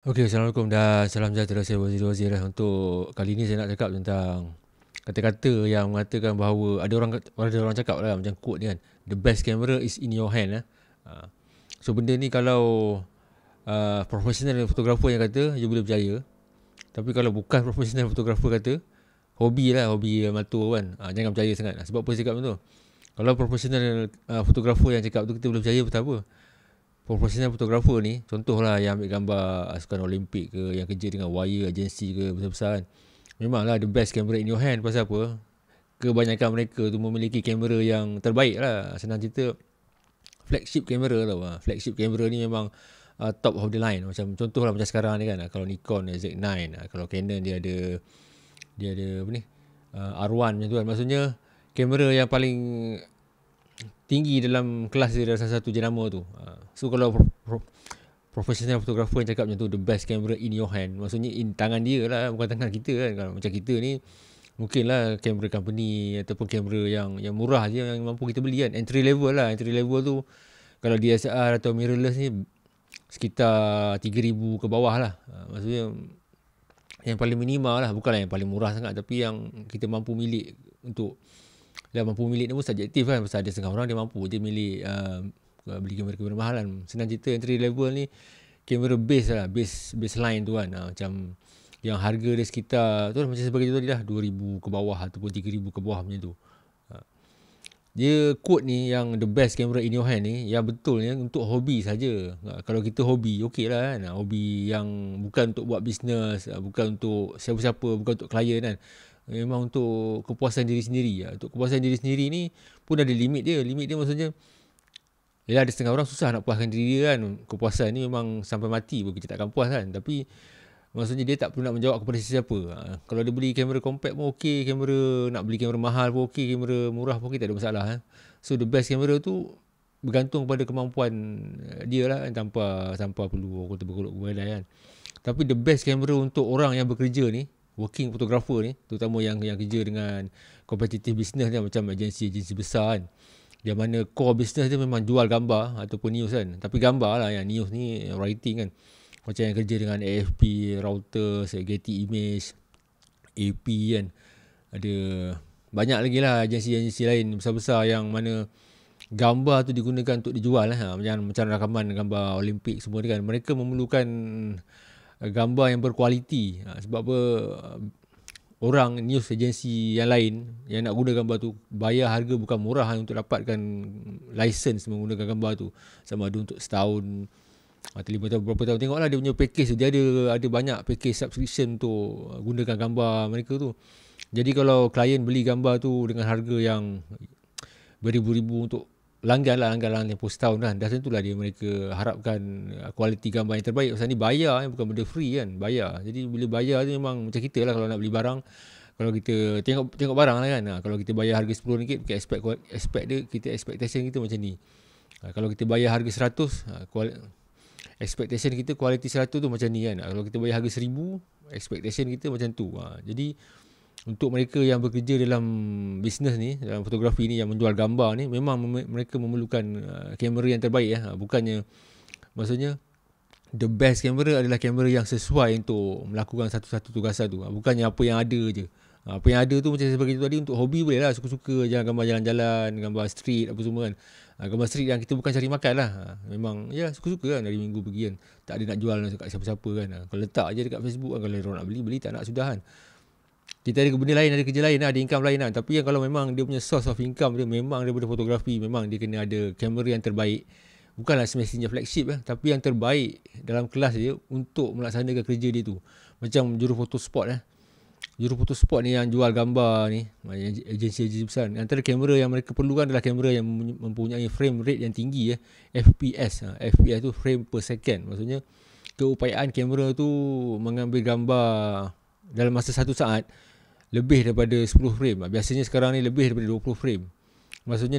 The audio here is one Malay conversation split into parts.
Okey, Assalamualaikum dan salam sejahtera saya Wazir Wazir Untuk kali ini saya nak cakap tentang Kata-kata yang mengatakan bahawa Ada orang ada orang cakap lah macam quote ni kan The best camera is in your hand lah. So benda ni kalau uh, Professional photographer yang kata You boleh percaya Tapi kalau bukan profesional fotografer kata Hobi lah, hobi matu kan ha, Jangan percaya sangat lah. Sebab apa saya cakap macam tu Kalau professional uh, yang cakap tu Kita boleh percaya betapa. Profesional fotografer ni Contohlah yang ambil gambar ah, Sukan Olimpik ke Yang kerja dengan wire agensi ke Besar-besar kan Memanglah the best camera in your hand Pasal apa Kebanyakan mereka tu memiliki kamera yang terbaik lah Senang cerita Flagship kamera tau lah. Flagship kamera ni memang uh, Top of the line Macam contohlah macam sekarang ni kan ah, Kalau Nikon Z9 Kalau Canon dia ada Dia ada apa ni uh, R1 macam tu kan Maksudnya Kamera yang paling tinggi dalam kelas dia salah satu jenama tu. Ah, so kalau pro, pro, professional photographer yang cakap macam tu the best camera in your hand. Maksudnya in tangan dia lah bukan tangan kita kan. Kalau macam kita ni mungkinlah camera company ataupun kamera yang yang murah je yang mampu kita beli kan. Entry level lah. Entry level tu kalau DSLR atau mirrorless ni sekitar 3000 ke bawah lah. Ah, maksudnya yang paling minimal lah. Bukanlah yang paling murah sangat tapi yang kita mampu milik untuk dia mampu milik dia pun subjektif kan pasal ada setengah orang dia mampu dia milik uh, beli kamera-kamera mahal kan senang cerita entry level ni kamera base lah base baseline tu kan uh, macam yang harga dia sekitar tu lah, macam sebagai contoh dia lah 2000 ke bawah ataupun 3000 ke bawah macam tu ah. dia quote ni yang the best camera in your hand ni yang ni untuk hobi saja. Ah, kalau kita hobi okey lah kan. Hobi yang bukan untuk buat bisnes, bukan untuk siapa-siapa, bukan untuk klien kan memang untuk kepuasan diri sendiri ya. Untuk kepuasan diri sendiri ni pun ada limit dia. Limit dia maksudnya ialah ada setengah orang susah nak puaskan diri dia kan. Kepuasan ni memang sampai mati pun kita takkan puas kan. Tapi maksudnya dia tak perlu nak menjawab kepada sesiapa. Ha, kalau dia beli kamera compact pun okey, kamera nak beli kamera mahal pun okey, kamera murah pun okey tak ada masalah kan. So the best kamera tu bergantung pada kemampuan eh, dia lah kan tanpa tanpa perlu orang kata berkolok kan. Tapi the best kamera untuk orang yang bekerja ni working photographer ni terutama yang yang kerja dengan competitive business ni macam agensi-agensi besar kan dia mana core business dia memang jual gambar ataupun news kan tapi gambar lah yang news ni writing kan macam yang kerja dengan AFP, router, Getty Image, AP kan ada banyak lagi lah agensi-agensi lain besar-besar yang mana gambar tu digunakan untuk dijual lah ha, macam, macam rakaman gambar Olimpik semua ni kan mereka memerlukan Eh, gambar yang berkualiti ha, sebab apa orang news agensi yang lain yang nak guna gambar tu bayar harga bukan murah untuk dapatkan license menggunakan gambar tu sama ada untuk setahun atau lima tahun berapa tahun tengoklah dia punya package tu dia ada ada banyak package subscription tu gunakan gambar mereka tu jadi kalau klien beli gambar tu dengan harga yang beribu-ribu untuk langgan lah langgan langgan tempoh setahun kan dah tentulah dia mereka harapkan uh, kualiti gambar yang terbaik pasal ni bayar kan bukan benda free kan bayar jadi bila bayar tu memang macam kita lah kalau nak beli barang kalau kita tengok tengok barang lah kan ha, kalau kita bayar harga RM10 kita expect, expect dia kita expectation kita macam ni ha, kalau kita bayar harga RM100 ha, expectation kita kualiti RM100 tu macam ni kan kalau kita bayar harga RM1000 expectation kita macam tu jadi jadi untuk mereka yang bekerja dalam bisnes ni dalam fotografi ni yang menjual gambar ni memang mem- mereka memerlukan uh, kamera yang terbaik ya uh, bukannya maksudnya the best kamera adalah kamera yang sesuai untuk melakukan satu-satu tugas tu uh, bukannya apa yang ada je ha, apa yang ada tu macam saya bagi tadi untuk hobi boleh lah suka-suka jangan lah gambar jalan-jalan gambar street apa semua kan gambar street yang kita bukan cari makan lah memang ya suka-suka kan dari minggu pergi kan tak ada nak jual kat siapa-siapa kan kalau letak je dekat Facebook kan kalau orang nak beli beli tak nak sudah kan kita ada benda lain ada kerja lain ada income lain lah tapi yang kalau memang dia punya source of income dia memang daripada fotografi memang dia kena ada kamera yang terbaik bukanlah semestinya flagship eh, tapi yang terbaik dalam kelas dia untuk melaksanakan kerja dia tu macam juru foto spot eh juru foto spot ni yang jual gambar ni agensi-agensi besar antara kamera yang mereka perlukan adalah kamera yang mempunyai frame rate yang tinggi ya eh. ha, FPS FPS tu frame per second maksudnya keupayaan kamera tu mengambil gambar dalam masa satu saat lebih daripada 10 frame ah, Biasanya sekarang ni lebih daripada 20 frame. Maksudnya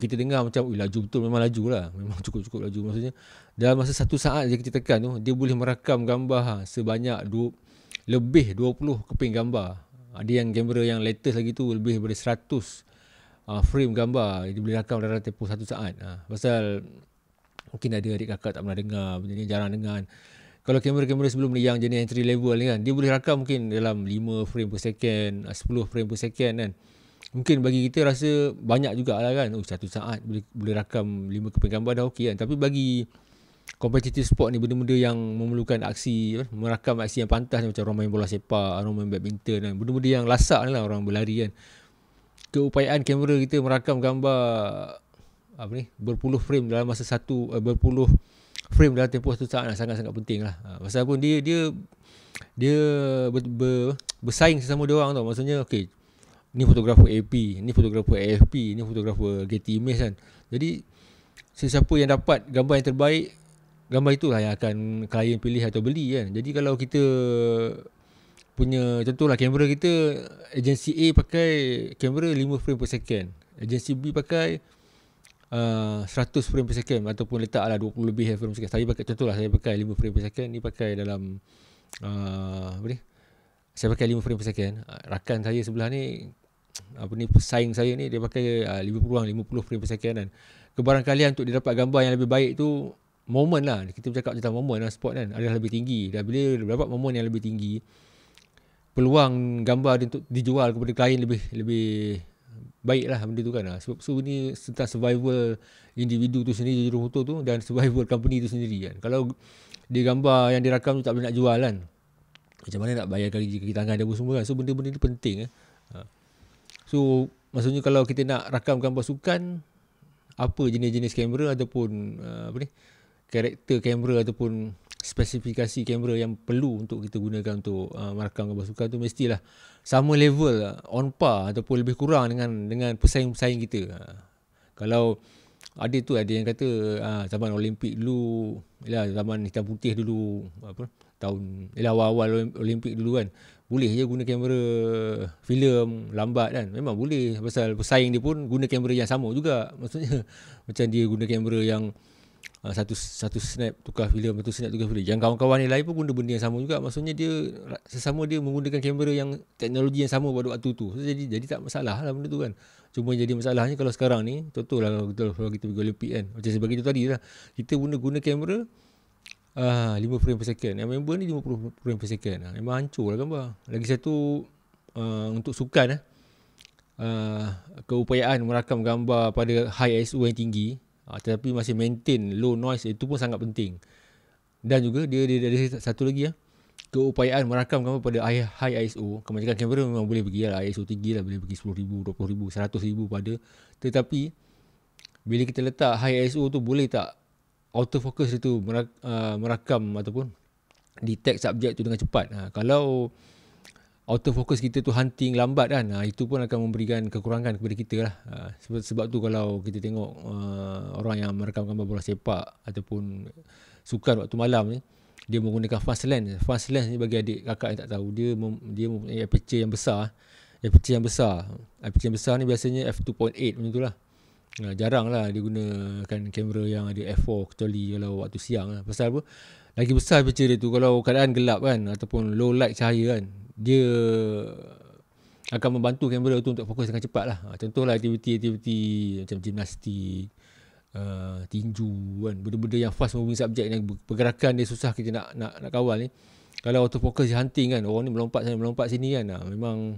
kita dengar macam laju betul memang laju lah. Memang cukup-cukup laju. Maksudnya dalam masa satu saat je kita tekan tu, dia boleh merakam gambar ha, sebanyak dua lebih 20 keping gambar. Ada ah, yang kamera yang latest lagi tu lebih daripada 100 uh, frame gambar. Dia boleh rakam dalam tempoh satu saat. Ha. Pasal mungkin ada adik kakak tak pernah dengar, benda ni jarang dengar. Kan kalau kamera-kamera sebelum ni yang jenis entry level ni kan dia boleh rakam mungkin dalam 5 frame per second 10 ah, frame per second kan mungkin bagi kita rasa banyak jugalah kan oh satu saat boleh, boleh rakam 5 keping gambar dah okey kan tapi bagi competitive sport ni benda-benda yang memerlukan aksi merakam aksi yang pantas macam orang main bola sepak orang main badminton kan benda-benda yang lasak ni lah orang berlari kan keupayaan kamera kita merakam gambar apa ni berpuluh frame dalam masa satu eh, berpuluh frame dalam tempoh satu saat sangat-sangat penting lah. Ha, pasal pun dia dia dia ber, ber, bersaing sesama dia orang tau. Maksudnya okey. Ni fotografer AP, ni fotografer AFP, ni fotografer Getty Images kan. Jadi sesiapa yang dapat gambar yang terbaik gambar itulah yang akan klien pilih atau beli kan. Jadi kalau kita punya contohlah kamera kita agensi A pakai kamera 5 frame per second. Agensi B pakai uh, 100 frame per second ataupun letak letaklah 20 lebih eh frame per second. Saya pakai contohlah saya pakai 5 frame per second, ni pakai dalam uh, apa ni? Saya pakai 5 frame per second. Uh, rakan saya sebelah ni apa ni pesaing saya ni dia pakai uh, 50 50 frame per second kan. Kebarangkalian untuk dia dapat gambar yang lebih baik tu moment lah kita bercakap tentang moment lah spot kan adalah lebih tinggi dan bila dapat moment yang lebih tinggi peluang gambar dia untuk dijual kepada klien lebih lebih baiklah benda tu kan lah. Sebab so, ni tentang survival individu tu sendiri, jujur motor tu dan survival company tu sendiri kan. Kalau dia gambar yang dirakam tu tak boleh nak jual kan. Macam mana nak bayar gaji kaki tangan dia semua kan. So benda-benda ni penting eh. Ah. So maksudnya kalau kita nak rakamkan pasukan apa jenis-jenis kamera ataupun ah, apa ni, karakter kamera ataupun spesifikasi kamera yang perlu untuk kita gunakan untuk uh, merakam gambar sukan tu mestilah sama level uh, on par ataupun lebih kurang dengan dengan pesaing-pesaing kita. Uh, kalau ada tu ada yang kata uh, zaman Olimpik dulu ialah zaman hitam putih dulu apa tahun ialah awal-awal Olimpik dulu kan boleh je guna kamera filem lambat kan memang boleh pasal pesaing dia pun guna kamera yang sama juga maksudnya macam dia guna kamera yang uh, satu satu snap tukar filem satu snap tukar filem yang kawan-kawan yang lain pun guna benda yang sama juga maksudnya dia sesama dia menggunakan kamera yang teknologi yang sama pada waktu tu so, jadi jadi tak masalah lah benda tu kan cuma jadi masalahnya kalau sekarang ni contoh lah kalau kita, kalau kita pergi Olympic kan macam sebagai tu tadi lah. kita guna guna kamera uh, ah, 5 frame per second yang member ni 50 frame per second lah. memang hancur lah gambar lagi satu uh, untuk sukan eh. Uh, keupayaan merakam gambar pada high ISO yang tinggi ha, tetapi masih maintain low noise itu pun sangat penting dan juga dia, dia, ada satu lagi ya keupayaan merakamkan pada high ISO kemajikan kamera memang boleh pergi lah ISO tinggi lah boleh pergi 10,000 20,000 100,000 pada tetapi bila kita letak high ISO tu boleh tak autofocus itu merakam, uh, merakam ataupun detect subjek tu dengan cepat ha, kalau auto kita tu hunting lambat kan ha, itu pun akan memberikan kekurangan kepada kita lah ha, sebab, sebab tu kalau kita tengok uh, orang yang merekam gambar bola sepak ataupun sukan waktu malam ni dia menggunakan fast lens fast lens ni bagi adik kakak yang tak tahu dia mem, dia mempunyai aperture yang besar aperture yang besar aperture yang besar ni biasanya f2.8 macam tu lah ha, jarang lah dia gunakan kamera yang ada f4 kecuali kalau waktu siang lah pasal apa lagi besar aperture dia tu kalau keadaan gelap kan ataupun low light cahaya kan dia akan membantu kamera tu untuk fokus dengan cepat lah ha, contohlah aktiviti-aktiviti macam gimnastik uh, tinju kan benda-benda yang fast moving subject yang pergerakan dia susah kita nak nak, nak kawal ni kalau autofocus dia hunting kan orang oh, ni melompat sana melompat sini kan ha, memang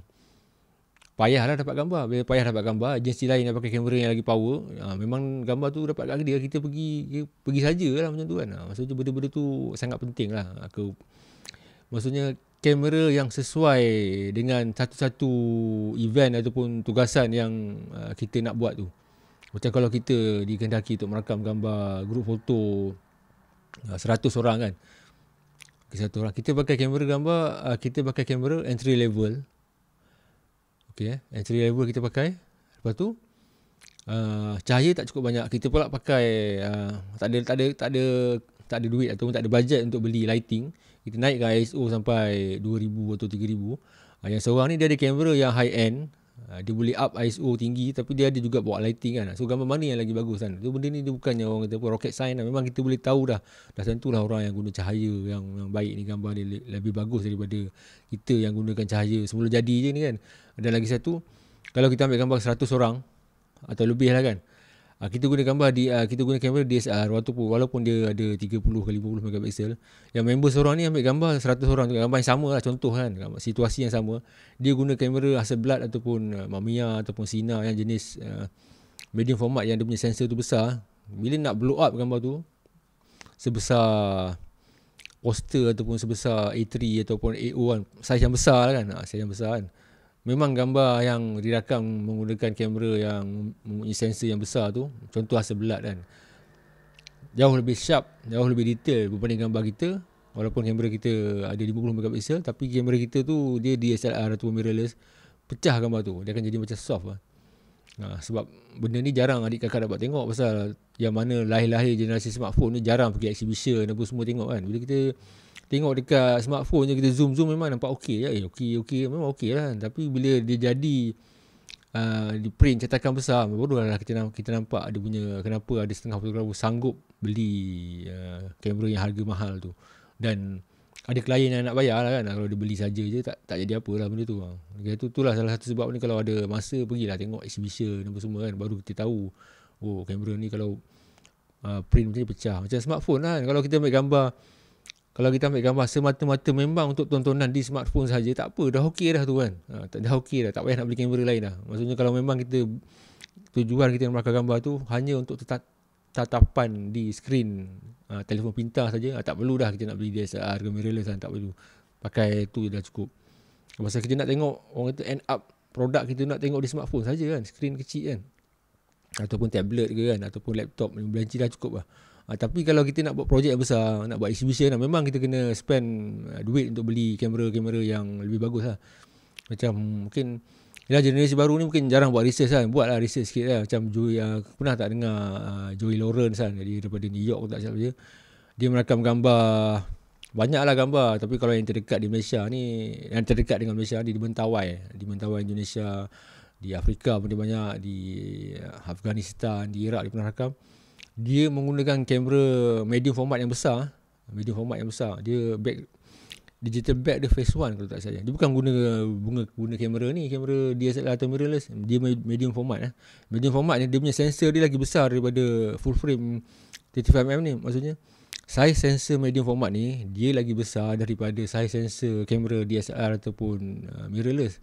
payahlah dapat gambar bila payah dapat gambar agensi lain yang pakai kamera yang lagi power ha, memang gambar tu dapat kat dia kita pergi pergi sajalah macam tu kan ha, maksudnya benda-benda tu sangat penting lah aku maksudnya kamera yang sesuai dengan satu-satu event ataupun tugasan yang uh, kita nak buat tu macam kalau kita dikendaki untuk merakam gambar grup foto uh, 100 orang kan kita pakai kamera gambar uh, kita pakai kamera entry level okey entry eh. level kita pakai lepas tu uh, cahaya tak cukup banyak kita pula pakai uh, tak ada tak ada tak ada tak ada duit ataupun tak ada bajet untuk beli lighting kita naikkan ISO sampai 2000 atau 3000 uh, yang seorang ni dia ada kamera yang high end uh, dia boleh up ISO tinggi tapi dia ada juga buat lighting kan. So gambar mana yang lagi bagus kan. Tu benda ni dia bukannya orang kata pun rocket science lah. Memang kita boleh tahu dah. Dah tentulah orang yang guna cahaya yang, yang baik ni gambar dia lebih bagus daripada kita yang gunakan cahaya semula jadi je ni kan. Dan lagi satu, kalau kita ambil gambar 100 orang atau lebih lah kan, ah, kita guna gambar di ah, kita guna kamera DSLR walaupun, walaupun dia ada 30 ke 50 megapiksel yang member seorang ni ambil gambar 100 orang juga gambar yang sama lah contoh kan gambar, situasi yang sama dia guna kamera Hasselblad ataupun ah, Mamiya ataupun Sina yang jenis medium format yang dia punya sensor tu besar bila nak blow up gambar tu sebesar poster ataupun sebesar A3 ataupun a 1 saiz yang besar lah kan uh, saiz yang besar kan memang gambar yang dirakam menggunakan kamera yang mempunyai sensor yang besar tu contoh hasil belat kan jauh lebih sharp jauh lebih detail berbanding gambar kita walaupun kamera kita ada 50 megapiksel tapi kamera kita tu dia di DSLR atau mirrorless pecah gambar tu dia akan jadi macam soft lah. Ha, sebab benda ni jarang adik kakak dapat tengok pasal yang mana lahir-lahir generasi smartphone ni jarang pergi exhibition dan semua tengok kan bila kita tengok dekat smartphone je kita zoom zoom memang nampak okey ya, Eh, okey okey memang okey lah. Kan. Tapi bila dia jadi uh, di print cetakan besar baru lah kita, kita nampak ada punya kenapa ada setengah fotografer sanggup beli uh, kamera yang harga mahal tu. Dan ada klien yang nak bayar lah kan kalau dia beli saja je tak tak jadi apa lah benda tu. Itu tu lah salah satu sebab ni kalau ada masa pergilah tengok exhibition apa semua kan baru kita tahu oh kamera ni kalau uh, print macam ni pecah. Macam smartphone lah kan kalau kita ambil gambar kalau kita ambil gambar semata-mata memang untuk tontonan di smartphone saja tak apa dah okey dah tu kan ha, tak dah okey dah tak payah nak beli kamera lain dah maksudnya kalau memang kita tujuan kita nak gambar tu hanya untuk tetap tatapan di skrin ha, telefon pintar saja ha, tak perlu dah kita nak beli DSLR ke mirrorless kan tak perlu pakai tu je dah cukup masa kita nak tengok orang kata end up produk kita nak tengok di smartphone saja kan skrin kecil kan ataupun tablet ke kan ataupun laptop 5 inci dah cukup lah Uh, tapi kalau kita nak buat projek yang besar, nak buat exhibition lah, memang kita kena spend uh, duit untuk beli kamera-kamera yang lebih bagus lah. Macam mungkin, ialah generasi baru ni mungkin jarang buat research kan. Buat lah research sikit lah. Macam Joey, uh, pernah tak dengar uh, Joey Lawrence kan, dari, daripada New York tak siapa dia. Dia merakam gambar, banyak lah gambar. Tapi kalau yang terdekat di Malaysia ni, yang terdekat dengan Malaysia ni di Mentawai. Di Mentawai Indonesia, di Afrika pun dia banyak, di Afghanistan, di Iraq dia pernah rakam dia menggunakan kamera medium format yang besar medium format yang besar dia back digital back the face one kalau tak salah. dia bukan guna bunga guna kamera ni kamera DSLR atau mirrorless dia medium format eh medium format ni dia punya sensor dia lagi besar daripada full frame 35mm ni maksudnya size sensor medium format ni dia lagi besar daripada size sensor kamera DSLR ataupun uh, mirrorless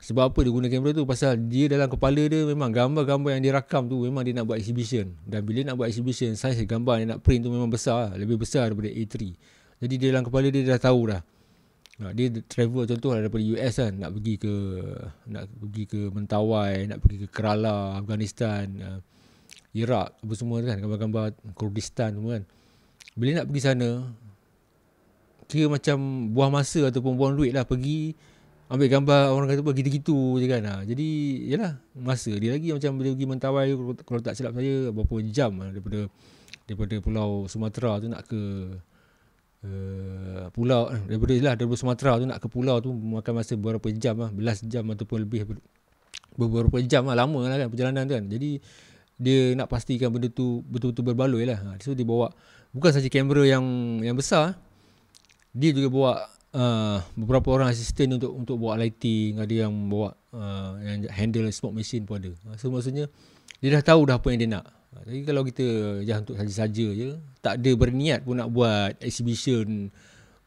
sebab apa dia guna kamera tu? Pasal dia dalam kepala dia memang gambar-gambar yang dia rakam tu memang dia nak buat exhibition. Dan bila nak buat exhibition, saiz gambar yang nak print tu memang besar lah. Lebih besar daripada A3. Jadi dia dalam kepala dia, dia dah tahu dah. Ha, dia travel contoh lah daripada US kan. Nak pergi ke nak pergi ke Mentawai, nak pergi ke Kerala, Afghanistan, uh, Iraq, apa semua kan. Gambar-gambar Kurdistan semua kan. Bila nak pergi sana, kira macam buah masa ataupun buang duit lah pergi ambil gambar orang kata apa gitu-gitu je kan ha. jadi yalah masa dia lagi macam dia pergi mentawai kalau tak silap saya berapa jam lah daripada daripada pulau Sumatera tu nak ke uh, pulau eh, daripada lah daripada Sumatera tu nak ke pulau tu makan masa berapa jam lah belas jam ataupun lebih beberapa jam lah lama lah kan perjalanan tu kan jadi dia nak pastikan benda tu betul-betul berbaloi lah ha. so dia bawa bukan saja kamera yang yang besar dia juga bawa uh, beberapa orang asisten untuk untuk buat lighting, ada yang bawa uh, yang handle smoke machine pun ada. So maksudnya dia dah tahu dah apa yang dia nak. jadi kalau kita je untuk saja-saja je, tak ada berniat pun nak buat exhibition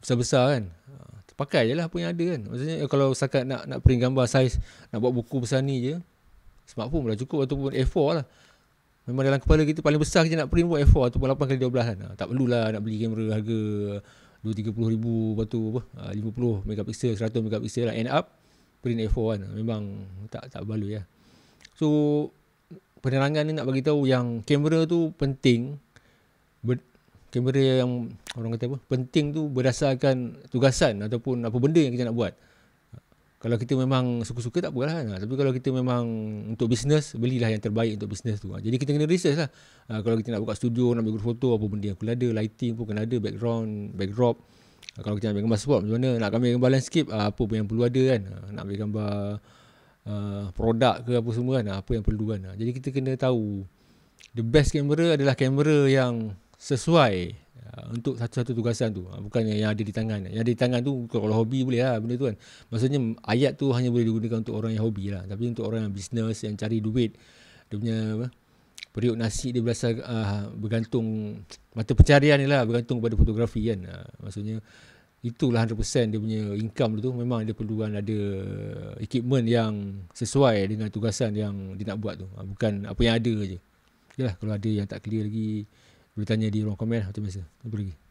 besar-besar kan. Uh, pakai je lah apa yang ada kan. Maksudnya eh, kalau sakat nak nak print gambar saiz, nak buat buku besar ni je, smartphone dah cukup ataupun A4 lah. Memang dalam kepala kita paling besar kita nak print buat A4 ataupun 8x12 kan. Ah, tak perlulah nak beli kamera harga 2-30 ribu lepas tu apa, 50 ah, megapixel, 100 megapixel lah, end up print A4 kan. Memang tak tak balu ya. Lah. So penerangan ni nak bagi tahu yang kamera tu penting ber, kamera yang orang kata apa penting tu berdasarkan tugasan ataupun apa benda yang kita nak buat kalau kita memang suka-suka tak apalah kan. Tapi kalau kita memang untuk bisnes, belilah yang terbaik untuk bisnes tu. Jadi kita kena research lah. Ah, kalau kita nak buka studio, nak ambil foto, apa benda yang ada. Lighting pun kena ada, background, backdrop. Ah, kalau kita nak ambil gambar sport macam mana, nak ambil gambar landscape, ah, apa pun yang perlu ada kan. Nak ambil gambar produk ke apa semua kan, apa yang perlu kan. Jadi kita kena tahu, the best camera adalah kamera yang sesuai Ah, untuk satu-satu tugasan tu ah, bukan yang ada di tangan yang ada di tangan tu kalau hobi boleh lah benda tu kan maksudnya ayat tu hanya boleh digunakan untuk orang yang hobi lah tapi untuk orang yang bisnes yang cari duit dia punya apa periuk nasi dia berasal uh, bergantung mata pencarian ni lah bergantung kepada fotografi kan uh, maksudnya itulah 100% dia punya income tu memang dia perluan ada equipment yang sesuai dengan tugasan yang dia nak buat tu uh, bukan apa yang ada je Yalah, kalau ada yang tak clear lagi boleh tanya di ruang komen lah macam biasa. Jumpa lagi.